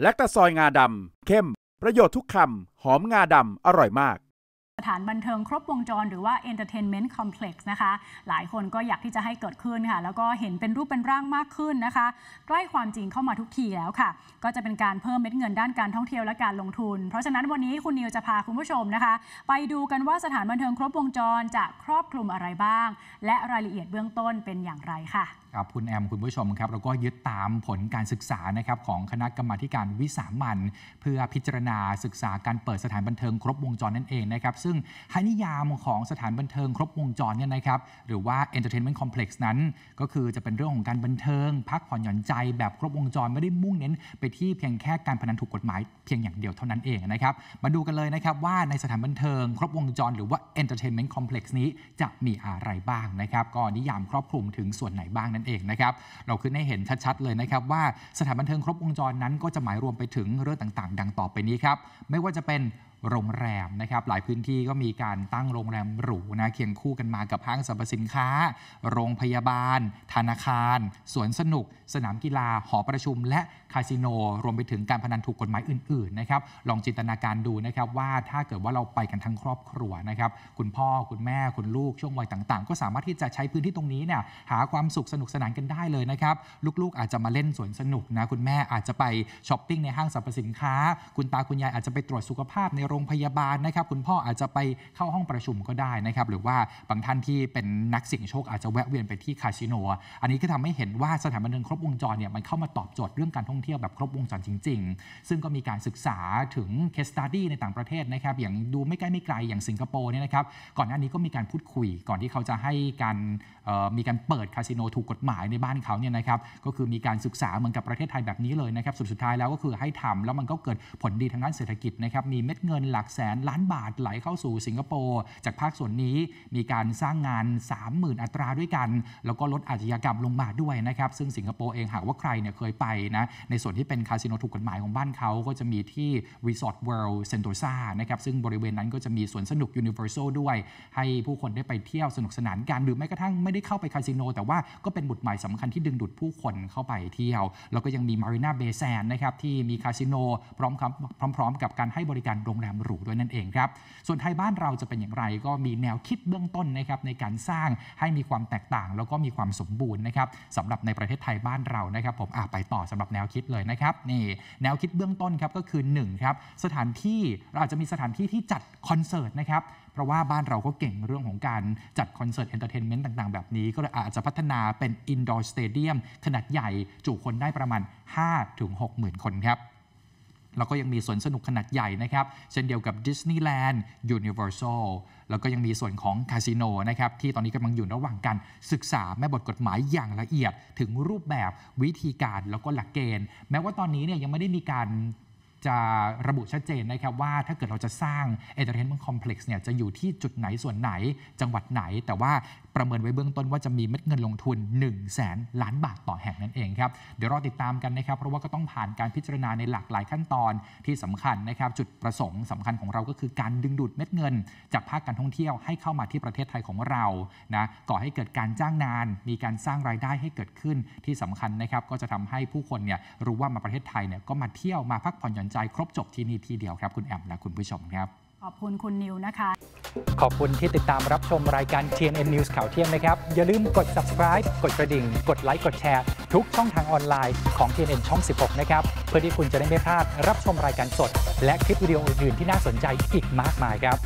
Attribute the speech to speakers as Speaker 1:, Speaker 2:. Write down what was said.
Speaker 1: แลคตาซอยงาดำเข้ม ประโยชน์ทุกคำหอมงาดำอร่อยมาก
Speaker 2: สถานบันเทิงครบวงจรหรือว่า Entertainment Complex นะคะหลายคนก็อยากที่จะให้เกิดขึ้นค่ะ แล้วก็เห็นเป็นรูปเป็นร่างมากขึ้นนะคะ ใกล้ความจริงเข้ามาทุกทีแล้วค่ะ ก็จะเป็นการเพิ่มเม็ดเงินด้านการท่องเที่ยวและการลงทุน เพราะฉะนั้นวันนี้คุณนิวจะพาคุณผู้ชมนะคะ ไปดูกันว่าสถานบันเทิงครบวงจรจะครอบคลุมอะไรบ้างและรายละเอียดเบื้องต้นเป็นอย่างไรค่ะ
Speaker 1: ครับคุณแอมคุณผู้ชมครับเราก็ยึดตามผลการศึกษานะครับของคณะกรรมาการวิสามันเพื่อพิจารณาศึกษาการเปิดสถานบันเทิงครบวงจรนั่นเองนะครับซึ่งให้นิยามของสถานบันเทิงครบวงจรเนี่ยนะครับ หรือว่า Entertainment Complex นั้น ก็คือจะเป็นเรื่องของการบันเทิง พักผ่อนหย่อนใจแบบครบวงจรไม่ได้มุ่งเน้น ไปที่เพียงแค่การพนันถูกกฎหมายเพียงอย่างเดียวเท่านั้นเองนะครับมาดูกันเลยนะครับว่าในสถานบันเทิงครบวงจรหรือว่า Entertainment Complex นี้จะมีอะไรบ้างนะครับก็นิยามครอบคลุมถึงส่วนไหนบ้างนั่นเองนะครับเราขึ้นให้เห็นชัดๆเลยนะครับว่าสถานบันเทิงครบวงจรนั้น ก็จะหมายรวมไปถึงเรื่องต่างๆ ดังต่อไปนี้ครับไม่ว่าจะเป็นโรงแรมนะครับ หลายพื้นที่ก็มีการตั้งโรงแรมหรูนะเคียงคู่กันมากับห้างสรรพสินค้า โรงพยาบาล ธนาคาร สวนสนุก สนามกีฬา หอประชุมและคาสิโนรวมไปถึงการพนันถูกกฎหมายอื่นๆนะครับลองจินตนาการดูนะครับ ว่าถ้าเกิดว่าเราไปกันทั้งครอบครัวนะครับ คุณพ่อคุณแม่คุณลูกช่วงวัยต่างๆ ก็สามารถที่จะใช้พื้นที่ตรงนี้เนี่ยหาความสุขสนุกสนานกันได้เลยนะครับ ลูกๆอาจจะมาเล่นสวนสนุกนะ คุณแม่อาจจะไปช้อปปิ้งในห้างสรรพสินค้า คุณตาคุณยายอาจจะไปตรวจสุขภาพในโรงพยาบาลนะครับคุณพ่ออาจจะไปเข้าห้องประชุมก็ได้นะครับหรือว่าบางท่านที่เป็นนักเสี่ยงโชคอาจจะแวะเวียนไปที่คาสิโนอันนี้ก็ทำให้เห็นว่าสถานบันเทิงครบวงจรเนี่ยมันเข้ามาตอบโจทย์เรื่องการท่องเที่ยวแบบครบวงจรจริง ๆ ซึ่งก็มีการศึกษาถึงเคสตัดดี้ในต่างประเทศนะครับ อย่างดูไม่ใกล้ไม่ไกลอย่างสิงคโปร์เนี่ยนะครับ ก่อนหน้านี้ก็มีการพูดคุยก่อนที่เขาจะให้การมีการเปิดคาสิโนถูกกฎหมายในบ้านเขาเนี่ยนะครับ ก็คือมีการศึกษาเหมือนกับประเทศไทยแบบนี้เลยนะครับ สุดสุดท้ายแล้วก็คือให้ทำแล้วมันก็เกิดผลดีทางด้านเศรษฐกิจนะครับ มีเม็ดเงินหลักแสนล้านบาทไหลเข้าสู่สิงคโปร์จากภาคส่วนนี้ มีการสร้างงาน30,000อัตราด้วยกัน แล้วก็ลดอาชญากรรมลงมาด้วยนะครับ ซึ่งสิงคโปร์เองหากว่าใครเนี่ยเคยไปนะในส่วนที่เป็นคาสิโนถูกกฎหมายของบ้านเขาก็จะมีที่ Resort World Sentosa นะครับซึ่งบริเวณนั้นก็จะมีสวนสนุก Universal ด้วย ให้ผู้คนได้ไปเที่ยวสนุกสนานกัน หรือแม้กระทั่งไม่ได้เข้าไปคาสิโนแต่ว่าก็เป็นบุตรหมายสำคัญที่ดึงดูดผู้คนเข้าไปเที่ยว แล้วก็ยังมี Marina Bay s a n d นะครับที่มีคาสิโนพร้อมพร้อมๆ กับการให้บริการโรงแรมหรูด้วยนั่นเองครับ ส่วนไทยบ้านเราจะเป็นอย่างไร ก็มีแนวคิดเบื้องต้นนะครับในการสร้างให้มีความแตกต่าง แล้วก็มีความสมบูรณ์นะครับสำหรับในประเทศไทยบ้านเรานะครับผมไปต่อสำหรับแนวคิดคิดเลยนะครับนี่แนวคิดเบื้องต้นครับก็คือ1ครับ สถานที่เราอาจจะมีสถานที่ที่จัดคอนเสิร์ตนะครับ เพราะว่าบ้านเราก็เก่งเรื่องของการจัดคอนเสิร์ตเอนเตอร์เทนเมนต์ต่างๆแบบนี้ ก็อาจจะพัฒนาเป็นอินดอร์สเตเดียมขนาดใหญ่ จุคนได้ประมาณ 5-6หมื่นคนครับแล้วก็ยังมีสวนสนุกขนาดใหญ่นะครับเช่นเดียวกับดิสนีย์แลนด์ยูนิเวอร์แซลแล้วก็ยังมีส่วนของคาสิโนนะครับ ที่ตอนนี้กำลังอยู่ระหว่างการศึกษาแม่บทกฎหมายอย่างละเอียด ถึงรูปแบบวิธีการแล้วก็หลักเกณฑ์ แม้ว่าตอนนี้เนี่ยยังไม่ได้มีการจะระบุชัดเจนนะครับว่าถ้าเกิดเราจะสร้างเ n เ e นเ a i n งคอมเพล็กซ์เนี่ยจะอยู่ที่จุดไหนส่วนไหนจังหวัดไหน แต่ว่าประเมินไว้เบื้องต้นว่าจะมีเม็ดเงินลงทุน1นึ่งแสนล้านบาทต่อแห่งนั่นเองครับ เดี๋ยวรอติดตามกันนะครับ เพราะว่าก็ต้องผ่านการพิจารณาในหลากหลายขั้นตอนที่สำคัญนะครับจุดประสงค์สำคัญของเราก็คือการดึงดูดเม็ดเงิน จากภาคการท่องเที่ยวให้เข้ามาที่ประเทศไทยของเรานะก่อให้เกิดการจ้างงาน มีการสร้างรายได้ให้เกิดขึ้นที่สำคัญนะครับก็จะทำให้ผู้คนเนี่ยรู้ว่ามาประเทศไทยเนี่ยก็มาเที่ยวมาพักผ่อนหย่อนนใจครบจบที่นี่ที่เดียวครับคุณแอมและคุณผู้ชมครับ
Speaker 2: ขอบคุณคุณนิวนะคะ
Speaker 1: ขอบคุณที่ติดตามรับชมรายการ TNN News ข่าวเที่ยงนะครับอย่าลืมกด subscribe กดกระดิ่งกดไลค์กดแชร์ทุกช่องทางออนไลน์ของ TNN ช่อง16นะครับเพื่อที่คุณจะได้ไม
Speaker 2: ่พลาดรับชมรายการสด และคลิปวิดีโออื่นๆที่น่าสนใจอีกมากมายครับ